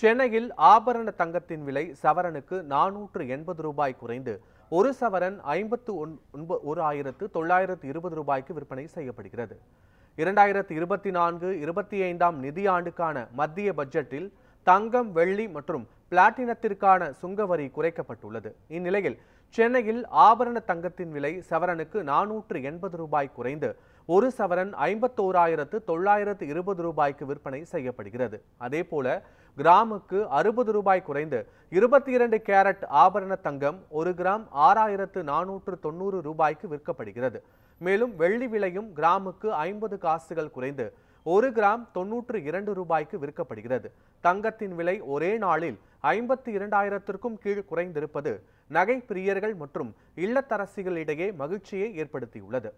சென்னையில் ஆபரண தங்கத்தின் விலை சவரனுக்கு நானூற்று எண்பது ரூபாய் குறைந்து ஒரு சவரன் ஐம்பத்து ஒன்பது ஒரு ஆயிரத்து தொள்ளாயிரத்து இருபது ரூபாய்க்கு விற்பனை செய்யப்படுகிறது இரண்டாயிரத்து இருபத்தி நான்கு இருபத்தி ஐந்தாம் நிதியாண்டுக்கான மத்திய பட்ஜெட்டில் தங்கம் வெள்ளி மற்றும் பிளாட்டினத்திற்கான சுங்க வரி குறைக்கப்பட்டுள்ளது இந்நிலையில் சென்னையில் ஆபரண தங்கத்தின் விலை சவரனுக்கு நானூற்று எண்பது ரூபாய் குறைந்து ஒரு சவரன் ஐம்பத்தோராயிரத்து தொள்ளாயிரத்து இருபது ரூபாய்க்கு விற்பனை செய்யப்படுகிறது அதேபோல கிராமுக்கு அறுபது ரூபாய் குறைந்து இருபத்தி இரண்டு கேரட் ஆபரண தங்கம் ஒரு கிராம் ஆறாயிரத்து நானூற்று தொண்ணூறு ரூபாய்க்கு விற்கப்படுகிறது மேலும் வெள்ளி விலையும் கிராமுக்கு ஐம்பது காசுகள் குறைந்து ஒரு கிராம் தொன்னூற்று இரண்டு ரூபாய்க்கு விற்கப்படுகிறது தங்கத்தின் விலை ஒரே நாளில் ஐம்பத்தி இரண்டாயிரத்திற்கும் கீழ் குறைந்திருப்பது நகை பிரியர்கள் மற்றும் இல்லத்தரசிகளிடையே மகிழ்ச்சியை ஏற்படுத்தியுள்ளது